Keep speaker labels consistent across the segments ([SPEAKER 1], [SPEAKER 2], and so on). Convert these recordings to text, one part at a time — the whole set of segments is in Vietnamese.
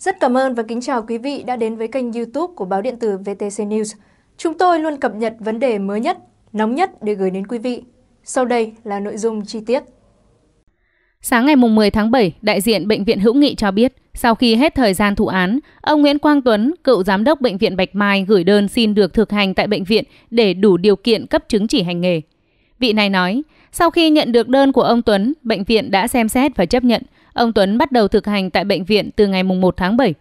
[SPEAKER 1] Rất cảm ơn và kính chào quý vị đã đến với kênh youtube của báo điện tử VTC News. Chúng tôi luôn cập nhật vấn đề mới nhất, nóng nhất để gửi đến quý vị. Sau đây là nội dung chi tiết.
[SPEAKER 2] Sáng ngày 10 tháng 7, đại diện Bệnh viện Hữu Nghị cho biết, sau khi hết thời gian thụ án, ông Nguyễn Quang Tuấn, cựu giám đốc Bệnh viện Bạch Mai gửi đơn xin được thực hành tại bệnh viện để đủ điều kiện cấp chứng chỉ hành nghề. Vị này nói, sau khi nhận được đơn của ông Tuấn, bệnh viện đã xem xét và chấp nhận. Ông Tuấn bắt đầu thực hành tại bệnh viện từ ngày 1 tháng 7.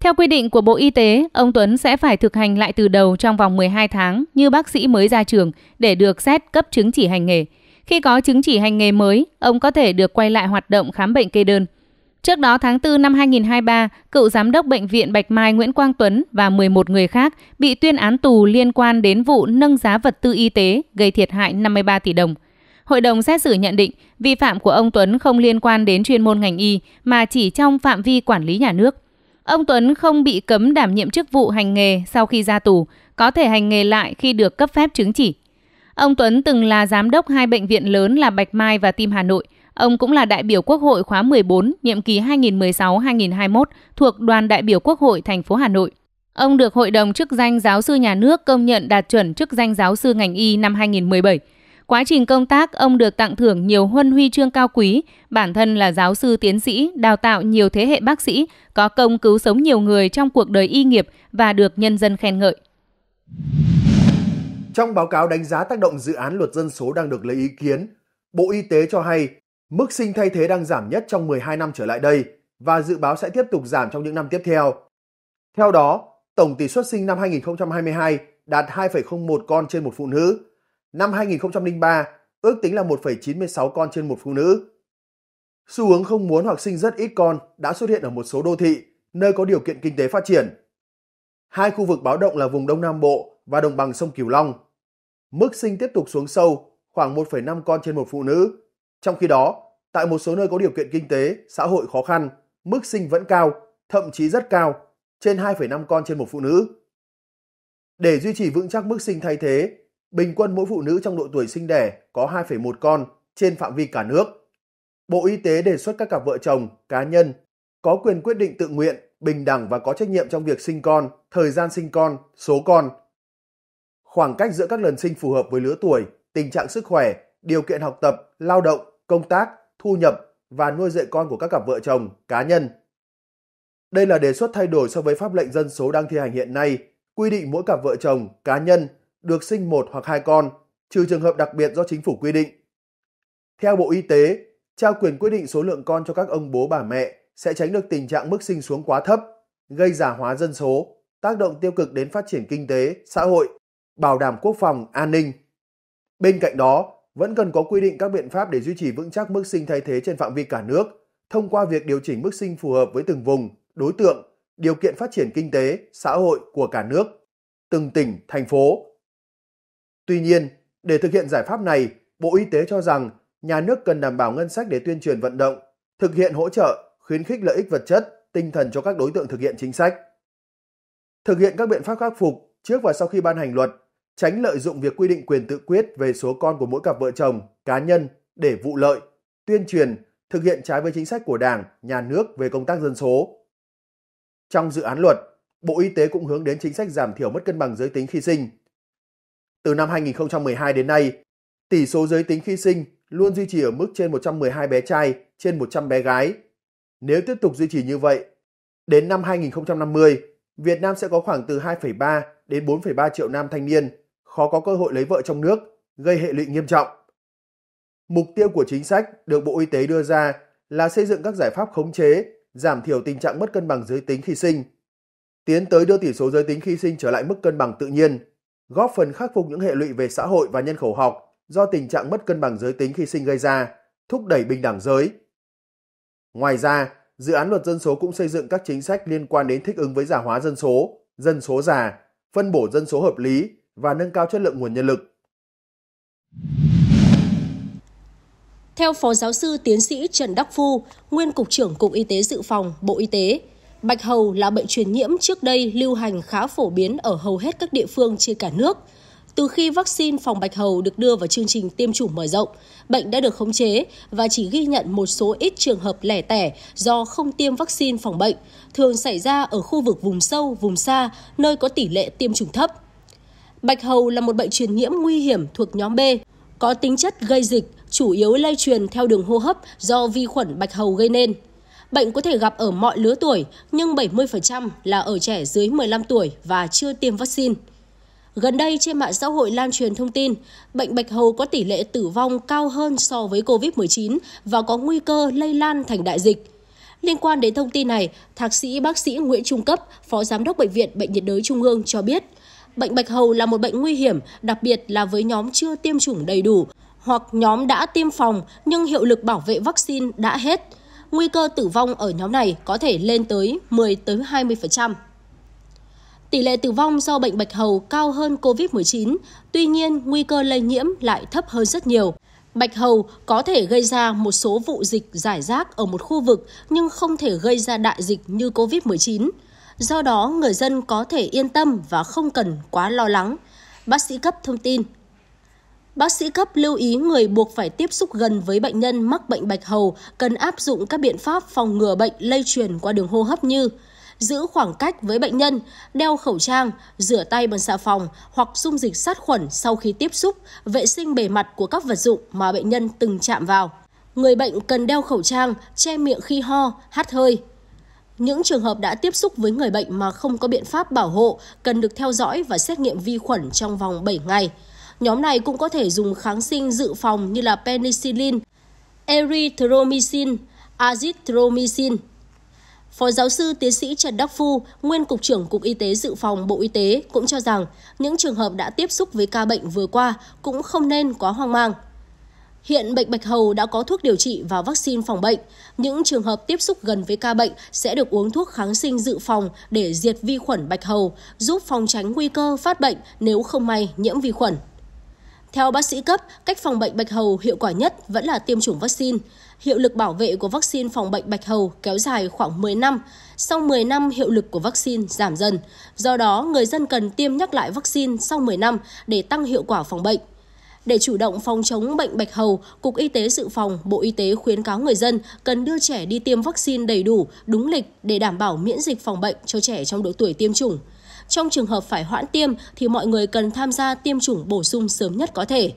[SPEAKER 2] Theo quy định của Bộ Y tế, ông Tuấn sẽ phải thực hành lại từ đầu trong vòng 12 tháng như bác sĩ mới ra trường để được xét cấp chứng chỉ hành nghề. Khi có chứng chỉ hành nghề mới, ông có thể được quay lại hoạt động khám bệnh kê đơn. Trước đó tháng 4 năm 2023, cựu giám đốc bệnh viện Bạch Mai Nguyễn Quang Tuấn và 11 người khác bị tuyên án tù liên quan đến vụ nâng giá vật tư y tế gây thiệt hại 53 tỷ đồng – Hội đồng xét xử nhận định vi phạm của ông Tuấn không liên quan đến chuyên môn ngành y mà chỉ trong phạm vi quản lý nhà nước. Ông Tuấn không bị cấm đảm nhiệm chức vụ hành nghề sau khi ra tù, có thể hành nghề lại khi được cấp phép chứng chỉ. Ông Tuấn từng là giám đốc hai bệnh viện lớn là Bạch Mai và Tim Hà Nội. Ông cũng là đại biểu Quốc hội khóa 14, nhiệm kỳ 2016-2021 thuộc Đoàn đại biểu Quốc hội thành phố Hà Nội. Ông được Hội đồng chức danh giáo sư nhà nước công nhận đạt chuẩn chức danh giáo sư ngành y năm 2017 Quá trình công tác, ông được tặng thưởng nhiều huân huy chương cao quý. Bản thân là giáo sư tiến sĩ, đào tạo nhiều thế hệ bác sĩ, có công cứu sống nhiều người trong cuộc đời y nghiệp và được nhân dân khen ngợi.
[SPEAKER 3] Trong báo cáo đánh giá tác động dự án luật dân số đang được lấy ý kiến, Bộ Y tế cho hay mức sinh thay thế đang giảm nhất trong 12 năm trở lại đây và dự báo sẽ tiếp tục giảm trong những năm tiếp theo. Theo đó, tổng tỷ suất sinh năm 2022 đạt 2,01 con trên một phụ nữ, Năm 2003, ước tính là 1,96 con trên một phụ nữ. Xu hướng không muốn hoặc sinh rất ít con đã xuất hiện ở một số đô thị, nơi có điều kiện kinh tế phát triển. Hai khu vực báo động là vùng Đông Nam Bộ và đồng bằng sông Cửu Long. Mức sinh tiếp tục xuống sâu, khoảng 1,5 con trên một phụ nữ. Trong khi đó, tại một số nơi có điều kiện kinh tế, xã hội khó khăn, mức sinh vẫn cao, thậm chí rất cao, trên 2,5 con trên một phụ nữ. Để duy trì vững chắc mức sinh thay thế, Bình quân mỗi phụ nữ trong độ tuổi sinh đẻ có 2,1 con trên phạm vi cả nước. Bộ Y tế đề xuất các cặp vợ chồng, cá nhân có quyền quyết định tự nguyện, bình đẳng và có trách nhiệm trong việc sinh con, thời gian sinh con, số con. Khoảng cách giữa các lần sinh phù hợp với lứa tuổi, tình trạng sức khỏe, điều kiện học tập, lao động, công tác, thu nhập và nuôi dạy con của các cặp vợ chồng, cá nhân. Đây là đề xuất thay đổi so với pháp lệnh dân số đang thi hành hiện nay, quy định mỗi cặp vợ chồng, cá nhân được sinh một hoặc hai con, trừ trường hợp đặc biệt do chính phủ quy định. Theo Bộ Y tế, trao quyền quyết định số lượng con cho các ông bố bà mẹ sẽ tránh được tình trạng mức sinh xuống quá thấp, gây giả hóa dân số, tác động tiêu cực đến phát triển kinh tế, xã hội, bảo đảm quốc phòng, an ninh. Bên cạnh đó, vẫn cần có quy định các biện pháp để duy trì vững chắc mức sinh thay thế trên phạm vi cả nước, thông qua việc điều chỉnh mức sinh phù hợp với từng vùng, đối tượng, điều kiện phát triển kinh tế, xã hội của cả nước, từng tỉnh, thành phố Tuy nhiên, để thực hiện giải pháp này, Bộ Y tế cho rằng nhà nước cần đảm bảo ngân sách để tuyên truyền vận động, thực hiện hỗ trợ, khuyến khích lợi ích vật chất, tinh thần cho các đối tượng thực hiện chính sách. Thực hiện các biện pháp khắc phục trước và sau khi ban hành luật, tránh lợi dụng việc quy định quyền tự quyết về số con của mỗi cặp vợ chồng, cá nhân để vụ lợi, tuyên truyền, thực hiện trái với chính sách của Đảng, nhà nước về công tác dân số. Trong dự án luật, Bộ Y tế cũng hướng đến chính sách giảm thiểu mất cân bằng giới tính khi sinh, từ năm 2012 đến nay, tỷ số giới tính khi sinh luôn duy trì ở mức trên 112 bé trai trên 100 bé gái. Nếu tiếp tục duy trì như vậy, đến năm 2050, Việt Nam sẽ có khoảng từ 2,3 đến 4,3 triệu nam thanh niên khó có cơ hội lấy vợ trong nước, gây hệ lụy nghiêm trọng. Mục tiêu của chính sách được Bộ Y tế đưa ra là xây dựng các giải pháp khống chế, giảm thiểu tình trạng mất cân bằng giới tính khi sinh, tiến tới đưa tỷ số giới tính khi sinh trở lại mức cân bằng tự nhiên góp phần khắc phục những hệ lụy về xã hội và nhân khẩu học do tình trạng mất cân bằng giới tính khi sinh gây ra, thúc đẩy bình đẳng giới. Ngoài ra, dự án luật dân số cũng xây dựng các chính sách liên quan đến thích ứng với già hóa dân số, dân số già, phân bổ dân số hợp lý và nâng cao chất lượng nguồn nhân lực.
[SPEAKER 1] Theo Phó Giáo sư Tiến sĩ Trần Đắc Phu, Nguyên Cục trưởng Cục Y tế Dự phòng, Bộ Y tế, Bạch hầu là bệnh truyền nhiễm trước đây lưu hành khá phổ biến ở hầu hết các địa phương trên cả nước. Từ khi vaccine phòng bạch hầu được đưa vào chương trình tiêm chủng mở rộng, bệnh đã được khống chế và chỉ ghi nhận một số ít trường hợp lẻ tẻ do không tiêm vaccine phòng bệnh, thường xảy ra ở khu vực vùng sâu, vùng xa, nơi có tỷ lệ tiêm chủng thấp. Bạch hầu là một bệnh truyền nhiễm nguy hiểm thuộc nhóm B, có tính chất gây dịch, chủ yếu lây truyền theo đường hô hấp do vi khuẩn bạch hầu gây nên. Bệnh có thể gặp ở mọi lứa tuổi, nhưng 70% là ở trẻ dưới 15 tuổi và chưa tiêm vaccine. Gần đây trên mạng xã hội lan truyền thông tin, bệnh bạch hầu có tỷ lệ tử vong cao hơn so với COVID-19 và có nguy cơ lây lan thành đại dịch. Liên quan đến thông tin này, thạc sĩ bác sĩ Nguyễn Trung Cấp, Phó Giám đốc Bệnh viện Bệnh nhiệt đới Trung ương cho biết, bệnh bạch hầu là một bệnh nguy hiểm, đặc biệt là với nhóm chưa tiêm chủng đầy đủ hoặc nhóm đã tiêm phòng nhưng hiệu lực bảo vệ vaccine đã hết – nguy cơ tử vong ở nhóm này có thể lên tới 10 tới 20%. Tỷ lệ tử vong do bệnh bạch hầu cao hơn COVID-19, tuy nhiên nguy cơ lây nhiễm lại thấp hơn rất nhiều. Bạch hầu có thể gây ra một số vụ dịch giải rác ở một khu vực nhưng không thể gây ra đại dịch như COVID-19. Do đó, người dân có thể yên tâm và không cần quá lo lắng. Bác sĩ cấp thông tin Bác sĩ cấp lưu ý người buộc phải tiếp xúc gần với bệnh nhân mắc bệnh bạch hầu cần áp dụng các biện pháp phòng ngừa bệnh lây truyền qua đường hô hấp như giữ khoảng cách với bệnh nhân, đeo khẩu trang, rửa tay bằng xà phòng hoặc dung dịch sát khuẩn sau khi tiếp xúc, vệ sinh bề mặt của các vật dụng mà bệnh nhân từng chạm vào. Người bệnh cần đeo khẩu trang, che miệng khi ho, hắt hơi. Những trường hợp đã tiếp xúc với người bệnh mà không có biện pháp bảo hộ cần được theo dõi và xét nghiệm vi khuẩn trong vòng 7 ngày. Nhóm này cũng có thể dùng kháng sinh dự phòng như là penicillin, erythromycin, azithromycin. Phó giáo sư tiến sĩ Trần Đắc Phu, nguyên Cục trưởng Cục Y tế Dự phòng Bộ Y tế cũng cho rằng những trường hợp đã tiếp xúc với ca bệnh vừa qua cũng không nên quá hoang mang. Hiện bệnh bạch hầu đã có thuốc điều trị và vaccine phòng bệnh. Những trường hợp tiếp xúc gần với ca bệnh sẽ được uống thuốc kháng sinh dự phòng để diệt vi khuẩn bạch hầu, giúp phòng tránh nguy cơ phát bệnh nếu không may nhiễm vi khuẩn. Theo bác sĩ cấp, cách phòng bệnh bạch hầu hiệu quả nhất vẫn là tiêm chủng vaccine. Hiệu lực bảo vệ của vaccine phòng bệnh bạch hầu kéo dài khoảng 10 năm. Sau 10 năm, hiệu lực của vaccine giảm dần. Do đó, người dân cần tiêm nhắc lại vaccine sau 10 năm để tăng hiệu quả phòng bệnh. Để chủ động phòng chống bệnh bạch hầu, Cục Y tế Dự phòng, Bộ Y tế khuyến cáo người dân cần đưa trẻ đi tiêm vaccine đầy đủ, đúng lịch để đảm bảo miễn dịch phòng bệnh cho trẻ trong độ tuổi tiêm chủng. Trong trường hợp phải hoãn tiêm thì mọi người cần tham gia tiêm chủng bổ sung sớm nhất có thể.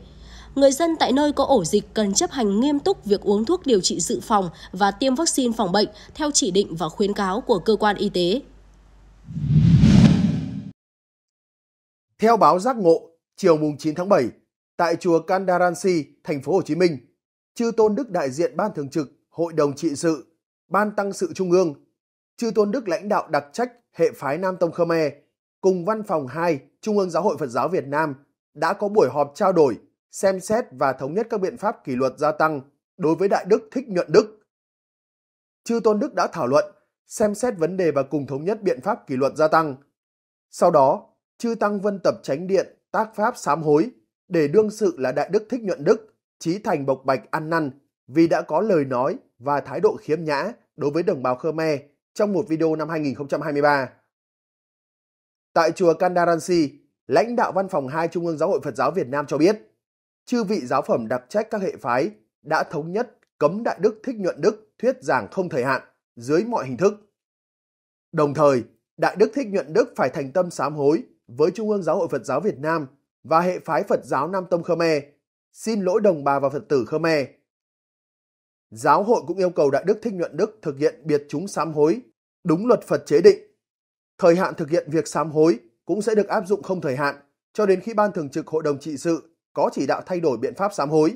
[SPEAKER 1] Người dân tại nơi có ổ dịch cần chấp hành nghiêm túc việc uống thuốc điều trị dự phòng và tiêm vaccine phòng bệnh theo chỉ định và khuyến cáo của cơ quan y tế.
[SPEAKER 3] Theo báo Giác Ngộ, chiều mùng 9 tháng 7, tại chùa Kandaransi, thành phố Hồ Chí Minh, Chư Tôn Đức đại diện Ban Thường trực Hội đồng Trị sự, Ban Tăng sự Trung ương, Chư Tôn Đức lãnh đạo đặc trách hệ phái Nam Tông Khmer cùng Văn phòng 2 Trung ương Giáo hội Phật giáo Việt Nam đã có buổi họp trao đổi, xem xét và thống nhất các biện pháp kỷ luật gia tăng đối với Đại Đức Thích Nhuận Đức. Chư Tôn Đức đã thảo luận, xem xét vấn đề và cùng thống nhất biện pháp kỷ luật gia tăng. Sau đó, Chư Tăng Vân Tập Tránh Điện tác pháp sám hối để đương sự là Đại Đức Thích Nhuận Đức, trí thành bộc bạch ăn năn vì đã có lời nói và thái độ khiếm nhã đối với đồng bào Khmer trong một video năm 2023. Tại chùa Kandaransi, lãnh đạo văn phòng hai Trung ương Giáo hội Phật giáo Việt Nam cho biết, chư vị giáo phẩm đặc trách các hệ phái đã thống nhất cấm Đại Đức Thích Nhuận Đức thuyết giảng không thời hạn dưới mọi hình thức. Đồng thời, Đại Đức Thích Nhuận Đức phải thành tâm sám hối với Trung ương Giáo hội Phật giáo Việt Nam và hệ phái Phật giáo Nam Tông Khmer, xin lỗi đồng bào và Phật tử Khmer. Giáo hội cũng yêu cầu Đại Đức Thích Nhuận Đức thực hiện biệt chúng sám hối, đúng luật Phật chế định Thời hạn thực hiện việc sám hối cũng sẽ được áp dụng không thời hạn cho đến khi Ban Thường trực Hội đồng Trị sự có chỉ đạo thay đổi biện pháp sám hối.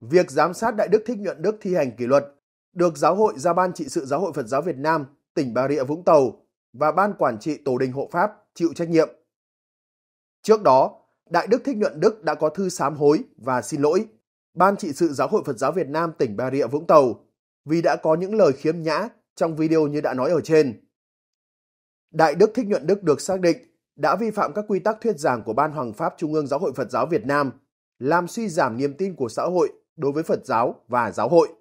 [SPEAKER 3] Việc giám sát Đại Đức Thích Nhuận Đức thi hành kỷ luật được Giáo hội ra Ban Trị sự Giáo hội Phật giáo Việt Nam, tỉnh Bà Rịa Vũng Tàu và Ban Quản trị Tổ đình Hộ Pháp chịu trách nhiệm. Trước đó, Đại Đức Thích Nhuận Đức đã có thư sám hối và xin lỗi Ban trị sự Giáo hội Phật giáo Việt Nam tỉnh Bà Rịa Vũng Tàu vì đã có những lời khiếm nhã trong video như đã nói ở trên. Đại đức Thích Nhuận Đức được xác định đã vi phạm các quy tắc thuyết giảng của Ban Hoàng Pháp Trung ương Giáo hội Phật giáo Việt Nam, làm suy giảm niềm tin của xã hội đối với Phật giáo và giáo hội.